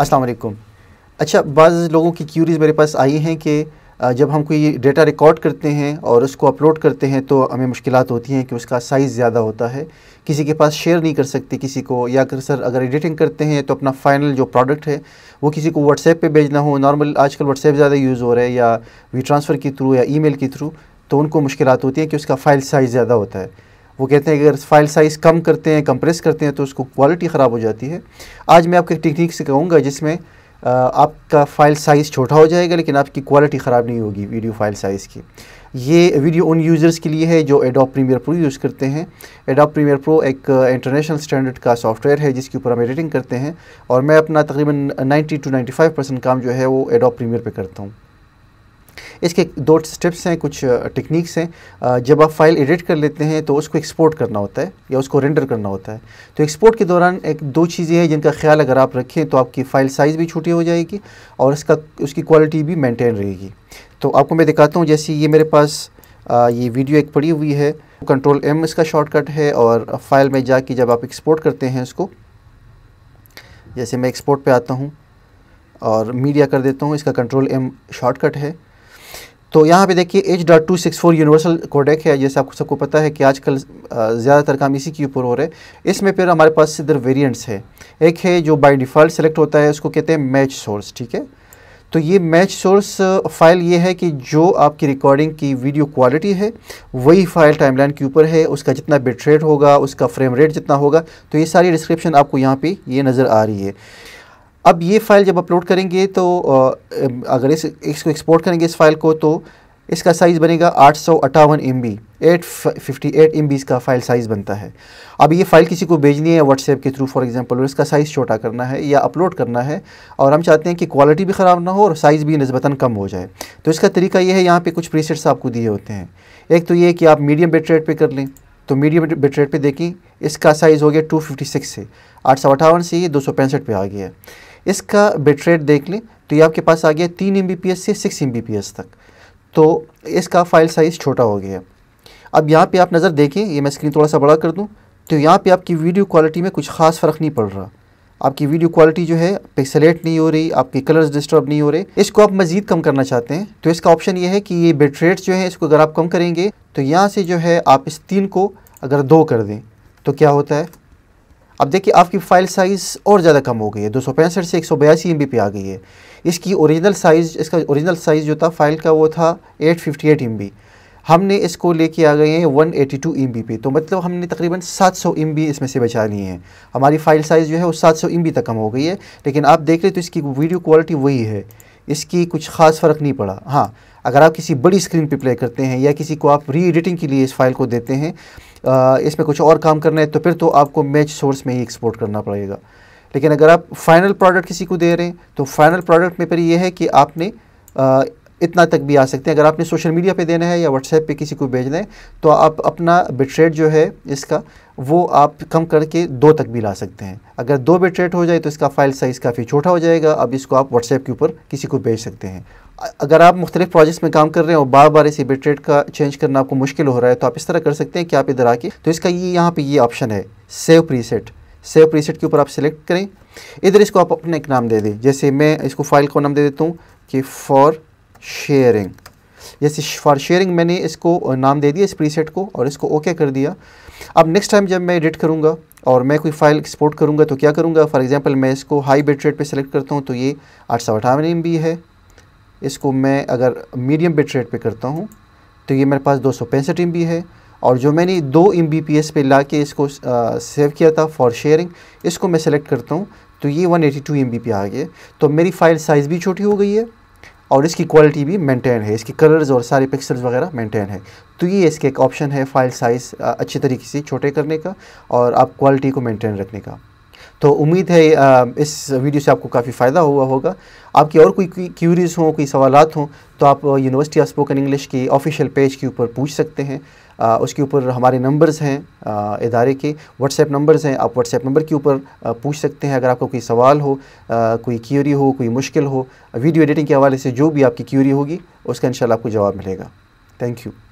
अस्सलाम वालेकुम अच्छा बाज़ लोगों की क्यूरीज़ मेरे पास आई हैं कि जब हम कोई डेटा रिकॉर्ड करते हैं और उसको अपलोड करते हैं तो हमें मुश्किल होती हैं कि उसका साइज़ ज़्यादा होता है किसी के पास शेयर नहीं कर सकते किसी को या अगर सर अगर एडिटिंग करते हैं तो अपना फाइनल जो प्रोडक्ट है वो किसी को व्हाट्सएप पे भेजना हो नॉर्मल आजकल व्हाट्सएप ज़्यादा यूज़ हो रहा है या वी ट्रांसफ़र के थ्रू या ई के थ्रू तो उनको मुश्किल होती हैं कि उसका फ़ाइल साइज़ ज़्यादा होता है वो कहते हैं अगर फाइल साइज़ कम करते हैं कंप्रेस करते हैं तो उसको क्वालिटी ख़राब हो जाती है आज मैं आपको एक टेक्निक से कहूँगा जिसमें आपका फ़ाइल साइज़ छोटा हो जाएगा लेकिन आपकी क्वालिटी ख़राब नहीं होगी वीडियो फ़ाइल साइज़ की ये वीडियो उन यूज़र्स के लिए है जो एडोप प्रीमियर प्रो यूज़ करते हैं एडोप प्रीमियर प्रो एक इंटरनेशनल स्टैंडर्ड का सॉफ्टवेयर है जिसके ऊपर हम एडिटिंग करते हैं और मैं अपना तकरीबन 90 टू 95 परसेंट काम जो है वो एडोप प्रीमियर पे करता हूँ इसके दो स्टेप्स हैं कुछ टेक्निक्स हैं जब आप फाइल एडिट कर लेते हैं तो उसको एक्सपोर्ट करना होता है या उसको रेंडर करना होता है तो एक्सपोर्ट के दौरान एक दो चीज़ें हैं जिनका ख्याल अगर आप रखें तो आपकी फ़ाइल साइज़ भी छोटी हो जाएगी और इसका उसकी क्वालिटी भी मेनटेन रहेगी तो आपको मैं दिखाता हूँ जैसे ये मेरे पास ये वीडियो एक पड़ी हुई है कंट्रोल एम इसका शॉर्टकट है और फाइल में जाके जब आप एक्सपोर्ट करते हैं इसको जैसे मैं एक्सपोर्ट पे आता हूँ और मीडिया कर देता हूँ इसका कंट्रोल एम शॉर्टकट है तो यहाँ पे देखिए H dot two six four universal codec है जैसे आपको सबको पता है कि आजकल ज़्यादातर काम इसी के ऊपर हो रहे हैं इसमें फिर हमारे पास इधर वेरिएंट्स है एक है जो बाय डिफ़ॉल्ट सेलेक्ट होता है उसको कहते हैं मैच सोर्स ठीक है तो ये मैच सोर्स फाइल ये है कि जो आपकी रिकॉर्डिंग की वीडियो क्वालिटी है वही फाइल टाइमलाइन के ऊपर है उसका जितना बिट रेट होगा उसका फ्रेम रेट जितना होगा तो ये सारी डिस्क्रिप्शन आपको यहाँ पे ये नज़र आ रही है अब ये फ़ाइल जब अपलोड करेंगे तो अगर इस इसको एक्सपोर्ट करेंगे इस फाइल को तो इसका साइज़ बनेगा आठ सौ अट्ठावन M B eight fifty eight M B इसका फ़ाइल साइज़ बनता है अब ये फ़ाइल किसी को भेजनी है व्हाट्सएप के थ्रू फॉर एग्जांपल और इसका साइज़ छोटा करना है या अपलोड करना है और हम चाहते हैं कि क्वालिटी भी ख़राब ना हो और साइज़ भी नस्बता कम हो जाए तो इसका तरीका ये है यहाँ पर कुछ प्रीसेट्स आपको दिए होते हैं एक तो ये कि आप मीडियम रेट पर कर लें तो मीडियम रेट पर देखें इसका साइज़ हो गया टू फिफ्टी सिक्स से आठ सौ अट्ठावन से ये दो सौ पैंसठ पर आ गया है इसका रेट देख लें तो ये आपके पास आ गया तीन एम से सिक्स एम तक तो इसका फाइल साइज़ छोटा हो गया अब यहाँ पे आप नज़र देखें ये मैं स्क्रीन थोड़ा सा बड़ा कर दूँ तो यहाँ पे आपकी वीडियो क्वालिटी में कुछ ख़ास फ़र्क नहीं पड़ रहा आपकी वीडियो क्वालिटी जो है पिक्सलेट नहीं हो रही आपके कलर्स डिस्टर्ब नहीं हो रहे इसको आप मज़ीद कम करना चाहते हैं तो इसका ऑप्शन ये है कि ये बिट रेट जो है इसको अगर आप कम करेंगे तो यहाँ से जो है आप इस तीन को अगर दो कर दें तो क्या होता है अब देखिए आपकी फ़ाइल साइज़ और ज़्यादा कम हो गई है दो सौ पैंसठ से एक सौ बयासी एम बी पे आ गई है इसकी ओरिजिनल साइज़ इसका ओरिजिनल साइज़ जो था फाइल का वो था eight fifty eight M B हमने इसको लेके आ गए हैं one eighty two M B पे तो मतलब हमने तकरीबन सात सौ एम बी इसमें से बचा लिए हैं हमारी फ़ाइल साइज़ जो है वो सात सौ एम बी तक कम हो गई है लेकिन आप देख रहे तो इसकी वीडियो क्वालिटी वही है इसकी कुछ ख़ास फ़र्क नहीं पड़ा हाँ अगर आप किसी बड़ी स्क्रीन पे प्ले करते हैं या किसी को आप री एडिटिंग के लिए इस फाइल को देते हैं इसमें कुछ और काम करना है तो फिर तो आपको मैच सोर्स में ही एक्सपोर्ट करना पड़ेगा लेकिन अगर आप फाइनल प्रोडक्ट किसी को दे रहे हैं तो फाइनल प्रोडक्ट में फिर यह है कि आपने आ, इतना तक भी आ सकते हैं अगर आपने सोशल मीडिया पे देना है या व्हाट्सएप पे किसी को भेजना है तो आप अपना बिटरेट जो है इसका वो आप कम करके दो तक भी ला सकते हैं अगर दो बिटरेट हो जाए तो इसका फाइल साइज़ काफ़ी छोटा हो जाएगा अब इसको आप व्हाट्सएप के ऊपर किसी को भेज सकते हैं अगर आप मुख्तलिफ प्रोजेक्ट्स में काम कर रहे और बार बार इसी बेटरेट का चेंज करना आपको मुश्किल हो रहा है तो आप इस तरह कर सकते हैं कि आप इधर आके तो इसका ये यहाँ पे ये ऑप्शन है सेव प्रीसेट सेव प्रीसेट के ऊपर आप सिलेक्ट करें इधर इसको आप अपने एक नाम दे दें जैसे मैं इसको फाइल को नाम दे देता हूँ कि फॉर शेयरिंग जैसे फॉर शेयरिंग मैंने इसको नाम दे दिया इस सेट को और इसको ओके कर दिया अब नेक्स्ट टाइम जब मैं एडिट करूँगा और मैं कोई फाइल एक्सपोर्ट करूँगा तो क्या करूँगा फॉर एग्ज़ाम्पल मैं इसको हाई बेटरेट पर सेलेक्ट करता हूँ तो ये आठ सौ अठावन एम है इसको मैं अगर मीडियम बिट रेट पर करता हूँ तो ये मेरे पास दो सौ पैंसठ एम बी है और जो मैंने दो एम बी पी एस पे ला के इसको सेव किया था फॉर शेयरिंग इसको मैं सेलेक्ट करता हूँ तो ये one eighty two M B पे आ गए तो मेरी फ़ाइल साइज़ भी छोटी हो गई है और इसकी क्वालिटी भी मेंटेन है इसके कलर्स और सारे पिक्सल्स वगैरह मेंटेन है तो ये इसके एक ऑप्शन है फ़ाइल साइज़ अच्छे तरीके से छोटे करने का और आप क्वालिटी को मेंटेन रखने का तो उम्मीद है इस वीडियो से आपको काफ़ी फ़ायदा हुआ होगा आपकी और कोई क्यूरीज़ हों कोई सवाल हों तो आप यूनिवर्सिटी ऑफ स्पोकन इंग्लिश की ऑफिशियल पेज के ऊपर पूछ सकते हैं आ, उसके ऊपर हमारे नंबर्स हैं इदारे के व्हाट्सएप नंबर्स हैं आप व्हाट्सएप नंबर के ऊपर पूछ सकते हैं अगर आपको कोई सवाल हो आ, कोई क्यूरी हो कोई मुश्किल हो वीडियो एडिटिंग के हवाले से जो भी आपकी क्यूरी होगी उसका इन आपको जवाब मिलेगा थैंक यू